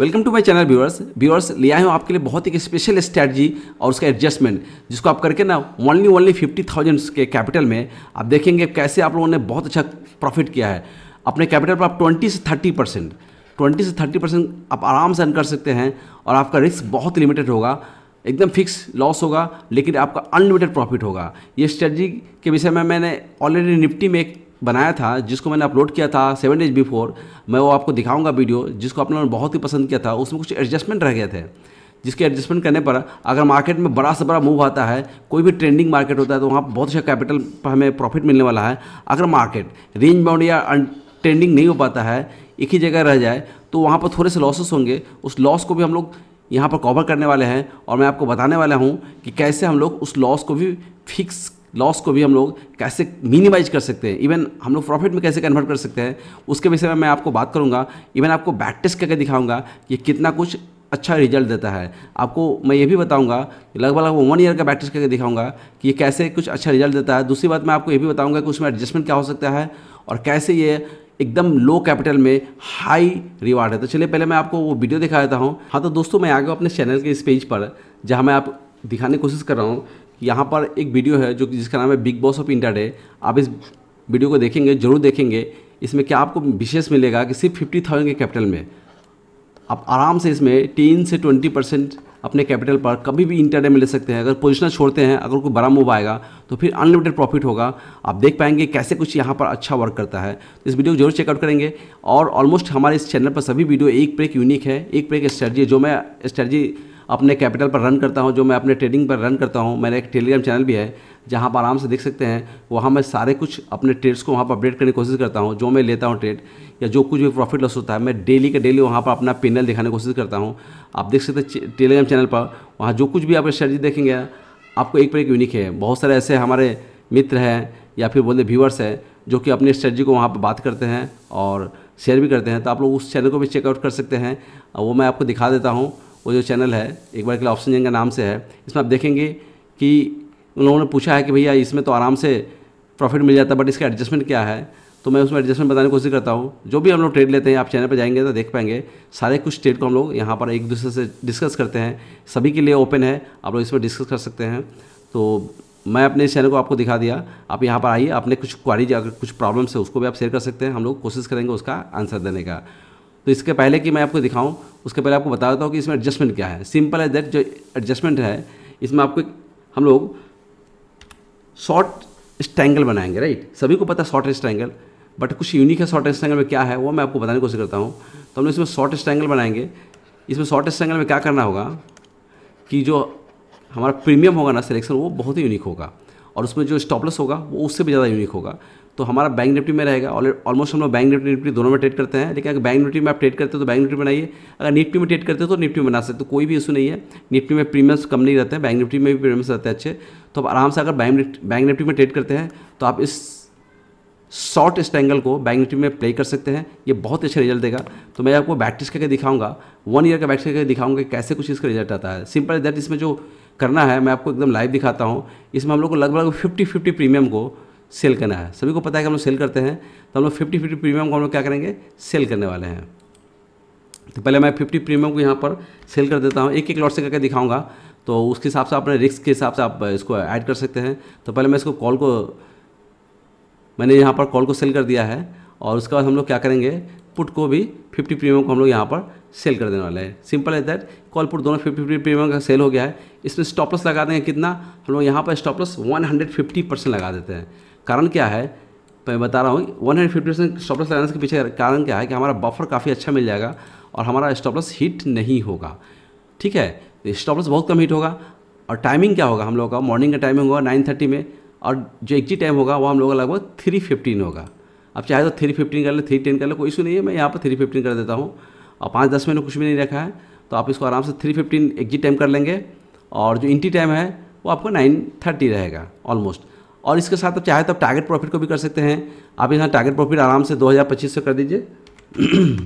welcome to my channel viewers viewers ले आए हूँ आपके लिए बहुत ही स्पेशल स्ट्रैटी और उसका एडजस्टमेंट जिसको आप करके ना ओनली ओनली फिफ्टी थाउजेंड के कैपिटल में आप देखेंगे कैसे आप लोगों ने बहुत अच्छा प्रॉफिट किया है अपने कैपिटल पर आप ट्वेंटी से थर्टी परसेंट ट्वेंटी से थर्टी परसेंट आप आराम से अर्न कर सकते हैं और आपका रिस्क बहुत लिमिटेड होगा एकदम फिक्स लॉस होगा लेकिन आपका अनलिमिटेड प्रॉफिट होगा ये स्ट्रेटजी के विषय में मैंने ऑलरेडी निफ्टी में एक बनाया था जिसको मैंने अपलोड किया था सेवन डेज बिफोर मैं वो आपको दिखाऊंगा वीडियो जिसको आप लोगों ने बहुत ही पसंद किया था उसमें कुछ एडजस्टमेंट रह गए थे जिसके एडजस्टमेंट करने पर अगर मार्केट में बड़ा से बड़ा मूव आता है कोई भी ट्रेंडिंग मार्केट होता है तो वहाँ बहुत अच्छा कैपिटल पर हमें प्रॉफिट मिलने वाला है अगर मार्केट रेंज बाउंड या ट्रेंडिंग नहीं हो पाता है एक ही जगह रह जाए तो वहाँ पर थोड़े से लॉसेस होंगे उस लॉस को भी हम लोग यहाँ पर कवर करने वाले हैं और मैं आपको बताने वाला हूँ कि कैसे हम लोग उस लॉस को भी फिक्स लॉस को भी हम लोग कैसे मिनिमाइज कर सकते हैं इवन हम लोग प्रॉफिट में कैसे कन्वर्ट कर सकते हैं उसके विषय में मैं आपको बात करूंगा इवन आपको बैक टेस्ट करके दिखाऊंगा कि कितना कुछ अच्छा रिजल्ट देता है आपको मैं ये भी बताऊंगा लगभग लगभग वन ईयर का बैक टेस्ट करके दिखाऊंगा कि ये कैसे कुछ अच्छा रिजल्ट देता है दूसरी बात मैं आपको ये भी बताऊंगा कि उसमें एडजस्टमेंट क्या हो सकता है और कैसे ये एकदम लो कैपिटल में हाई रिवार्ड है तो चलिए पहले मैं आपको वो वीडियो दिखा देता हूँ हाँ तो दोस्तों मैं आ गया अपने चैनल के इस पेज पर जहाँ मैं आप दिखाने की कोशिश कर रहा हूँ यहाँ पर एक वीडियो है जो जिसका नाम है big boss of India day आप इस वीडियो को देखेंगे जरूर देखेंगे इसमें क्या आपको विशेष मिलेगा कि सिर्फ फिफ्टी थाउजेंड के कैपिटल में आप आराम से इसमें टेन से ट्वेंटी परसेंट अपने कैपिटल पर कभी भी इंटरडे में ले सकते हैं अगर पोजिशन छोड़ते हैं अगर कोई बड़ा मूव आएगा तो फिर अनलिमिटेड प्रॉफिट होगा आप देख पाएंगे कैसे कुछ यहाँ पर अच्छा वर्क करता है तो इस वीडियो को जरूर चेकआउट करेंगे और ऑलमोस्ट हमारे इस चैनल पर सभी वीडियो एक पर एक यूनिक है एक पर एक स्ट्रैटी जो मैं स्ट्रैटी अपने कैपिटल पर रन करता हूँ जो मैं अपने ट्रेडिंग पर रन करता हूँ मेरा एक टेलीग्राम चैनल भी है जहाँ आप आराम से देख सकते हैं वहाँ मैं सारे कुछ अपने ट्रेड्स को वहाँ पर अपडेट करने की कोशिश करता हूँ जो मैं लेता हूँ ट्रेड या जो कुछ भी प्रॉफिट लॉस होता है मैं डेली का डेली वहाँ पर अपना पेनल दिखाने की कोशिश करता हूँ आप देख सकते हैं टेलीग्राम चैनल पर वहाँ जो कुछ भी आप स्ट्रेटी देखेंगे आपको एक पर एक यूनिक है बहुत सारे ऐसे हमारे मित्र हैं या फिर बोलते व्यूअर्स हैं जो कि अपनी स्ट्रेटी को वहाँ पर बात करते हैं और शेयर भी करते हैं तो आप लोग उस चैनल को भी चेकआउट कर सकते हैं वो मैं आपको दिखा देता हूँ वो जो चैनल है एक बार के लिए ऑप्शन जंग का नाम से है इसमें आप देखेंगे कि उन लोगों ने पूछा है कि भैया इसमें तो आराम से प्रॉफिट मिल जाता है बट इसका एडजस्टमेंट क्या है तो मैं उसमें एडजस्टमेंट बताने की कोशिश करता हूँ जो भी हम लोग ट्रेड लेते हैं आप चैनल पर जाएंगे तो देख पाएंगे सारे कुछ ट्रेड को हम लोग यहाँ पर एक दूसरे से डिस्कस करते हैं सभी के लिए ओपन है आप लोग इसमें डिस्कस कर सकते हैं तो मैं अपने इस चैनल को आपको दिखा दिया आप यहाँ पर आइए अपने कुछ क्वारीज अगर कुछ प्रॉब्लम्स है उसको भी आप शेयर कर सकते हैं हम लोग कोशिश करेंगे उसका आंसर देने का तो इसके पहले कि मैं आपको दिखाऊं उसके पहले आपको बता देता हूँ कि इसमें एडजस्टमेंट क्या है सिंपल है दैट जो एडजस्टमेंट है इसमें आपको हम लोग शॉर्ट स्ट्रैंगल बनाएंगे राइट सभी को पता है शॉर्ट स्ट्रैंगल बट कुछ यूनिक है शॉर्ट स्ट्रैंगल में क्या है वो मैं आपको बताने की कोशिश करता हूँ तो हम लोग इसमें शॉर्ट स्ट्रैंगल बनाएंगे इसमें शॉर्ट स्ट्रैंगल में क्या करना होगा कि जो हमारा प्रीमियम होगा ना सिलेक्शन वो बहुत ही यूनिक होगा और उसमें जो स्टॉपलेस होगा वो उससे भी ज़्यादा यूनिक होगा तो हमारा बैंक निफ्टी में रहेगा ऑलमोस्ट हम लोग बैंक निफ्टी निफ्टी दोनों में ट्रेड करते हैं लेकिन अगर बैंक निफ्टी में आप ट्रेड करते हो तो बैंक निफ्टी बनाइए अगर निफ्टी में ट्रेड करते हो तो निफ्टी में बना सकते हो तो कोई भी इशू नहीं है निफ्टी में प्रीमियम्स कम नहीं रहते हैं बैंक निफ्टी में भी प्रीमियम्स रहते हैं अच्छे तो आप आराम से अगर बैंक बैंक निफ्टी में ट्रेड करते हैं तो आप इस शॉर्ट स्टैंगल को बैंक निफ्टी में प्ले कर सकते हैं ये बहुत अच्छा रिजल्ट देगा तो मैं आपको बैक्टिस करके दिखाऊंगा वन ईयर का बैक करके दिखाऊंगा कि कैसे कुछ इसका रिजल्ट आता है सिंपल दैट इसमें जो करना है मैं आपको एकदम लाइव दिखाता हूँ इसमें हम लोग को लगभग फिफ्टी फिफ्टी प्रीमियम को सेल करना है सभी को पता है कि हम लोग सेल करते हैं तो हम लोग फिफ्टी फिफ्टी प्रीमियम को हम लोग क्या करेंगे सेल करने वाले हैं तो पहले मैं फिफ्टी प्रीमियम को यहाँ पर सेल कर देता हूँ एक एक लॉट से करके दिखाऊंगा तो उसके हिसाब से अपने रिस्क के हिसाब से आप इसको ऐड कर सकते हैं तो पहले मैं इसको कॉल को मैंने यहाँ पर कॉल को सेल कर दिया है और उसके बाद हम लोग क्या करेंगे पुट को भी फिफ्टी प्रीमियम को हम लोग यहाँ पर सेल कर देने वाले हैं सिंपल है दैट कॉल पुट दोनों फिफ्टी फिफ्टी प्रीमियम का सेल हो गया है इसमें स्टॉपलस लगा देंगे कितना हम लोग यहाँ पर stop loss one hundred fifty percent लगा देते हैं कारण क्या है तो मैं बता रहा हूँ one hundred fifty percent stop loss लगाने के पीछे कारण क्या है कि हमारा बफर काफ़ी अच्छा मिल जाएगा और हमारा स्टॉपलस हिट नहीं होगा ठीक है स्टॉपलस बहुत कम हिट होगा और टाइमिंग क्या होगा हम लोगों का मॉर्निंग का टाइमिंग होगा नाइन थर्टी में और जो एग्जिट टाइम होगा वो हम लोगों का लगभग थ्री फिफ्टीन होगा आप चाहे तो थ्री फिफ्टीन कर ले थ्री टेन कर ले कोई इशू नहीं है मैं यहाँ पर थ्री फिफ्टीन कर देता हूँ और पाँच दस मिनट तो कुछ भी नहीं रखा है तो आप इसको आराम से थ्री फिफ्टीन एग्जिट टाइम कर लेंगे और जो इंटी टाइम है वो आपको नाइन थर्टी रहेगा ऑलमोस्ट और इसके साथ आप चाहे तो आप टारगेट प्रॉफिट को भी कर सकते हैं आप यहाँ टारगेट प्रॉफिट आराम से पच्चीस सौ कर दीजिए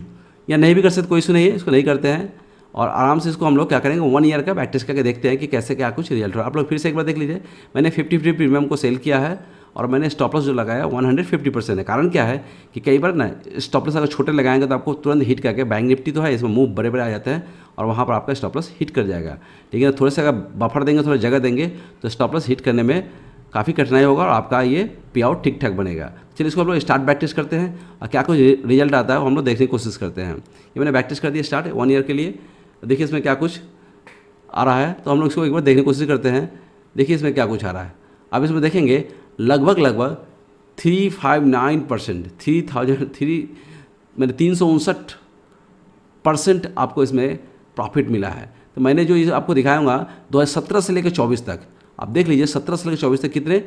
या नहीं भी कर सकते कोई इशू नहीं है इसको नहीं करते हैं और आराम से इसको हम लोग क्या करेंगे वन ईयर का प्रैक्टिस करके देखते हैं कि कैसे क्या कुछ रिजल्ट हो आप लोग फिर से एक बार देख लीजिए मैंने फिफ्टी फिफ्टी प्रीमियम को सेल किया है और मैंने स्टॉपलस जो लगाया वन हंड्रेड फिफ्टी परसेंट है कारण क्या है कि कई बार ना स्टॉपलस अगर छोटे लगाएंगे तो आपको तुरंत हिट करके बैंक निफ्टी तो है इसमें मूव बड़े बड़े आ जाते हैं और वहाँ पर आपका स्टॉपलस हिट कर जाएगा लेकिन थोड़े से अगर बफर देंगे थोड़ा जगह देंगे तो स्टॉपलस हिट करने में काफ़ी कठिनाई होगा और आपका ये पे आउट ठीक ठाक बनेगा चलिए इसको हम लोग स्टार्ट प्रैक्टिस करते हैं और क्या कुछ रिजल्ट आता है वो हम लोग देखने की कोशिश करते हैं ये मैंने प्रैक्टिस कर दी स्टार्ट वन ईयर के लिए देखिए इसमें क्या कुछ आ रहा है तो हम लोग इसको एक बार देखने की कोशिश करते हैं देखिए इसमें क्या कुछ आ रहा है अब इसमें देखेंगे लगभग लगभग three five nine percent three thousand three मैंने तीन सौ उनसठ परसेंट आपको इसमें प्रॉफिट मिला है तो मैंने जो ये आपको दिखाऊंगा सत्रह से लेकर चौबीस तक आप देख लीजिए सत्रह से लेकर चौबीस तक कितने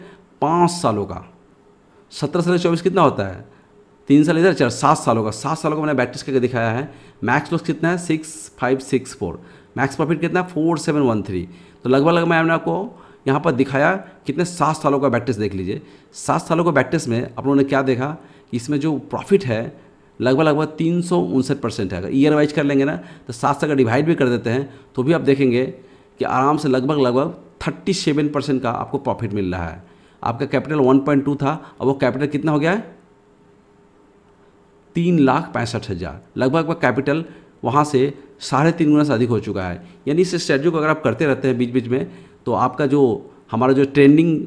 पाँच सालों का सत्रह से लेकर चौबीस कितना होता है तीन साल इधर चार सात सालों का सात सालों का मैंने बैक्टिस करके दिखाया है मैक्स लॉस कितना है six five six four max profit कितना है फोर सेवन वन थ्री तो लगभग लगभग मैंने आपको यहाँ पर दिखाया कितने सात सालों का बैक्टिस देख लीजिए सात सालों का बैक में आप लोगों ने क्या देखा कि इसमें जो प्रॉफिट है लगभग लगभग तीन सौ उनसठ परसेंट है अगर ईयर वाइज कर लेंगे ना तो सात साल का डिवाइड भी कर देते हैं तो भी आप देखेंगे कि आराम से लगभग लगभग थर्टी सेवन परसेंट का आपको प्रॉफिट मिल रहा है आपका कैपिटल वन पॉइंट टू था अब वो कैपिटल कितना हो गया है तीन लाख पैंसठ हज़ार लगभग वह कैपिटल वहाँ से साढ़े तीन गुना से अधिक हो चुका है यानी इस स्ट्रेटजी को अगर आप करते रहते हैं बीच बीच में तो आपका जो हमारा जो ट्रेंडिंग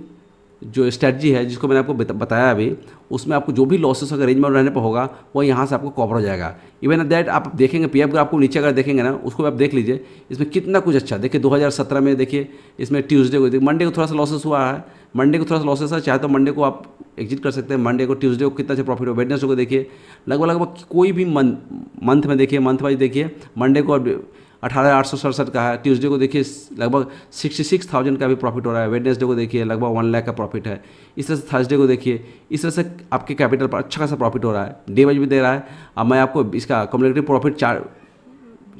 जो स्ट्रैटी है जिसको मैंने आपको बताया अभी उसमें आपको जो भी लॉसेस अगर रेंज में रहने पर होगा वो यहाँ से आपको कवर हो जाएगा इवन दैट आप देखेंगे पी एफ ग्राफ को नीचे अगर देखेंगे ना उसको भी आप देख लीजिए इसमें कितना कुछ अच्छा देखिए 2017 में देखिए इसमें ट्यूसडे को मंडे को थोड़ा सा लॉसेस हुआ है मंडे को थोड़ा सा लॉसेस है चाहे तो मंडे को आप एग्जिट कर सकते हैं मंडे को ट्यूसडे को कितना अच्छा प्रॉफिट हो वेडनेसडे को देखिए लगभग लगभग कोई भी मंथ में देखिए मंथ वाइज देखिए मंडे को अठारह आठ सौ सड़सठ का है ट्यूसडे को देखिए लगभग सिक्सटी सिक्स थाउजेंड का भी प्रॉफिट हो रहा है वेडनेसडे को देखिए लगभग वन लाख का प्रॉफिट है इस तरह से थर्सडे को देखिए इस तरह से आपके कैपिटल पर अच्छा खासा प्रॉफिट हो रहा है डे वाइज भी दे रहा है अब मैं आपको इसका कम्युलेटिव प्रॉफिट चार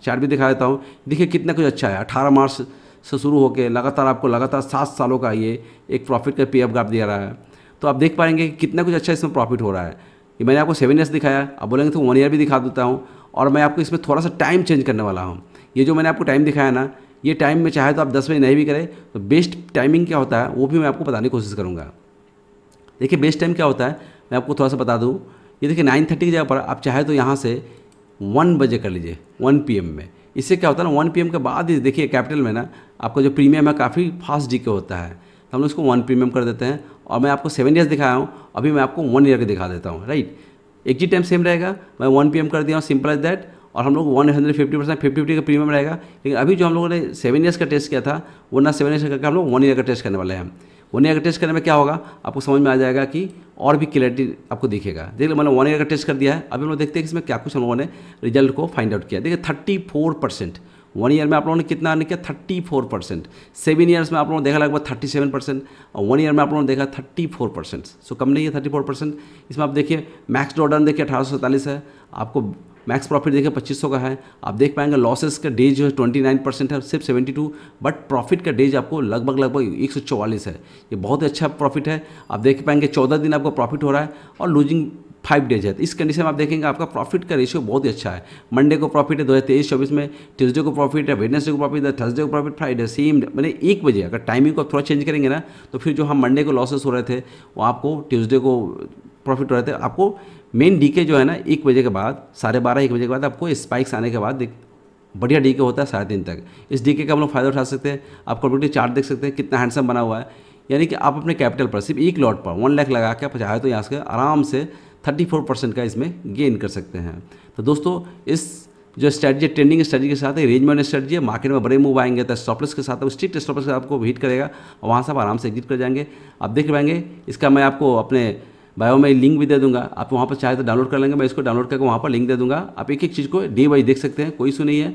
चार्ट भी दिखा देता हूँ देखिए कितना कुछ अच्छा है अठारह मार्च से शुरू होकर लगातार आपको लगातार सात सालों का ये एक प्रॉफिट का पी एफ ग्राफ दिया रहा है तो आप देख पाएंगे कि कितना कुछ अच्छा इसमें प्रॉफिट हो रहा है ये मैंने आपको सेवन ईयर्स दिखाया अब बोलेंगे तो वन ईयर भी दिखा देता हूँ और मैं आपको इसमें थोड़ा सा टाइम चेंज करने वाला हूँ ये जो मैंने आपको टाइम दिखाया ना ये टाइम में चाहे तो आप दस बजे नहीं भी करें तो बेस्ट टाइमिंग क्या होता है वो भी मैं आपको बताने की कोशिश करूँगा देखिए बेस्ट टाइम क्या होता है मैं आपको थोड़ा सा बता दूँ ये देखिए नाइन थर्टी की जगह पर आप चाहे तो यहाँ से वन बजे कर लीजिए वन पी में इससे क्या होता है ना वन पी के बाद ही देखिए कैपिटल में ना आपका जो प्रीमियम है काफ़ी फास्ट जी होता है तो हम लोग उसको वन प्रीमियम कर देते हैं और मैं आपको सेवन ईयर्स दिखाया हूँ अभी मैं आपको वन ईयर के दिखा देता हूँ राइट एक ही टाइम सेम रहेगा मैं वन पी कर दिया हूँ सिंपल एज दैट और हम लोग one hundred fifty percent fifty fifty का प्रीमियम रहेगा लेकिन अभी जो हम लोगों ने सेवन ईयर्स का टेस्ट किया था वो ना सेवन ईयर्स का करके हम लोग वन ईयर का टेस्ट करने वाले हैं वन ईयर का टेस्ट करने में क्या होगा आपको समझ में आ जाएगा कि और भी क्लियरिटी आपको दिखेगा देख लो मैंने वन ईयर का टेस्ट कर दिया है अभी हम लोग देखते हैं कि इसमें क्या कुछ हम लोगों ने रिजल्ट को फाइंड आउट किया देखिए thirty four percent one year में आप लोगों ने कितना अर्न किया thirty four percent seven years में आप लोगों ने देखा लगभग थर्टी सेवन परसेंट और वन ईयर में आप लोगों ने देखा थर्टी फोर परसेंट सो कम नहीं है थर्टी फोर परसेंट इसमें आप देखिए मैक्स डॉलर देखिए अठारह सौ सैंतालीस है आपको मैक्स प्रॉफिट देखें 2500 का है आप देख पाएंगे लॉसेस का डेज जो है 29 परसेंट है सिर्फ 72 बट प्रॉफिट का डेज आपको लगभग लगभग एक है ये बहुत अच्छा प्रॉफिट है आप देख पाएंगे चौदह दिन आपका प्रॉफिट हो रहा है और लूजिंग फाइव डेज है इस कंडीशन में आप देखेंगे आपका प्रॉफिट का रेशियो बहुत ही अच्छा है मंडे को प्रॉफिट है दो हज़ार तेईस चौबीस में ट्यूजडे को प्रॉफिट है वेडनेसडे को प्रॉफिट है थर्सडे को प्रॉफिट फ्राइडे सेम मैंने एक बजे अगर टाइमिंग को थोड़ा चेंज करेंगे ना तो फिर जो हम मंडे को लॉसेस हो रहे थे वो आपको ट्यूजडे को प्रॉफिट हो रहे थे आपको मेन डीके जो है ना एक बजे के बाद साढ़े बारह एक बजे के बाद आपको स्पाइक्स आने के बाद बढ़िया डीके होता है साढ़े तीन तक इस डीके का हम लोग फायदा उठा सकते हैं आप कॉम्पिटेटिव चार्ट देख सकते हैं कितना हैंडसम बना हुआ है यानी कि आप अपने कैपिटल पर सिर्फ एक लॉट पर वन लाख लगा के आप चाहे तो यहाँ से आराम से थर्टी फोर परसेंट का इसमें गेन कर सकते हैं तो दोस्तों इस जो स्ट्रैटेजी ट्रेंडिंग स्ट्रेटजी के साथ है रेंज है मार्केट में बड़े मूव आएंगे तो स्टॉपलेस के साथ स्ट्रिक्ट स्टॉपलेस आपको हिट करेगा और वहाँ से आप आराम से एग्जिट कर जाएंगे आप देख पाएंगे इसका मैं आपको अपने बायो में लिंक भी दे दूंगा आप वहाँ पर चाहे तो डाउनलोड कर लेंगे मैं इसको डाउनलोड करके वहाँ पर लिंक दे दूंगा आप एक एक चीज़ को डे बाई देख सकते हैं कोई इशू नहीं है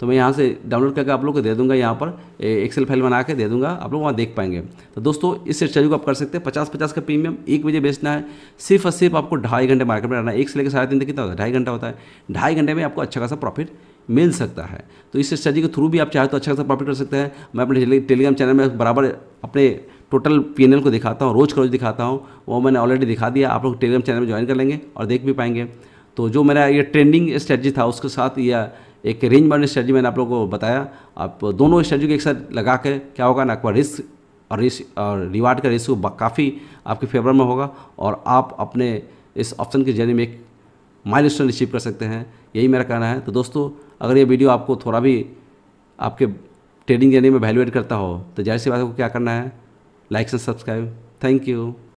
तो मैं यहाँ से डाउनलोड करके आप लोग को दे दूंगा यहाँ पर एक्सेल फाइल बना के दे दूंगा आप लोग वहाँ देख पाएंगे तो दोस्तों इस स्टडी को आप कर सकते हैं पचास पचास का प्रीमियम एक बजे बेचना है सिर्फ और सिर्फ आपको ढाई घंटे मार्केट में रहना है एक से लेकर साढ़े तीन तक कितना होता है ढाई घंटा होता है ढाई घंटे में आपको अच्छा खासा प्रॉफिट मिल सकता है तो इस स्टडी के थ्रू भी आप चाहे तो अच्छा खासा प्रॉफिट कर सकते हैं मैं अपने टेलीग्राम चैनल में बराबर अपने टोटल पी को दिखाता हूँ रोज़ का रोज़ दिखाता हूँ वो मैंने ऑलरेडी दिखा दिया आप लोग टेलीग्राम चैनल में ज्वाइन कर लेंगे और देख भी पाएंगे तो जो मेरा ये ट्रेंडिंग स्ट्रेटजी था उसके साथ या एक रेंज बाउंड स्ट्रेटजी मैंने आप लोगों को बताया आप दोनों स्ट्रेटजी को एक साथ लगा के क्या होगा ना आपका रिस्क और रिस्क और रिवार्ड का रिस्क काफ़ी आपके फेवर में होगा और आप अपने इस ऑप्शन के जरिए में एक माइल स्टोन रिसीव कर सकते हैं यही मेरा कहना है तो दोस्तों अगर ये वीडियो आपको थोड़ा भी आपके ट्रेडिंग जर्नी में वैल्यूएट करता हो तो जाहिर सी बात को क्या करना है like and subscribe thank you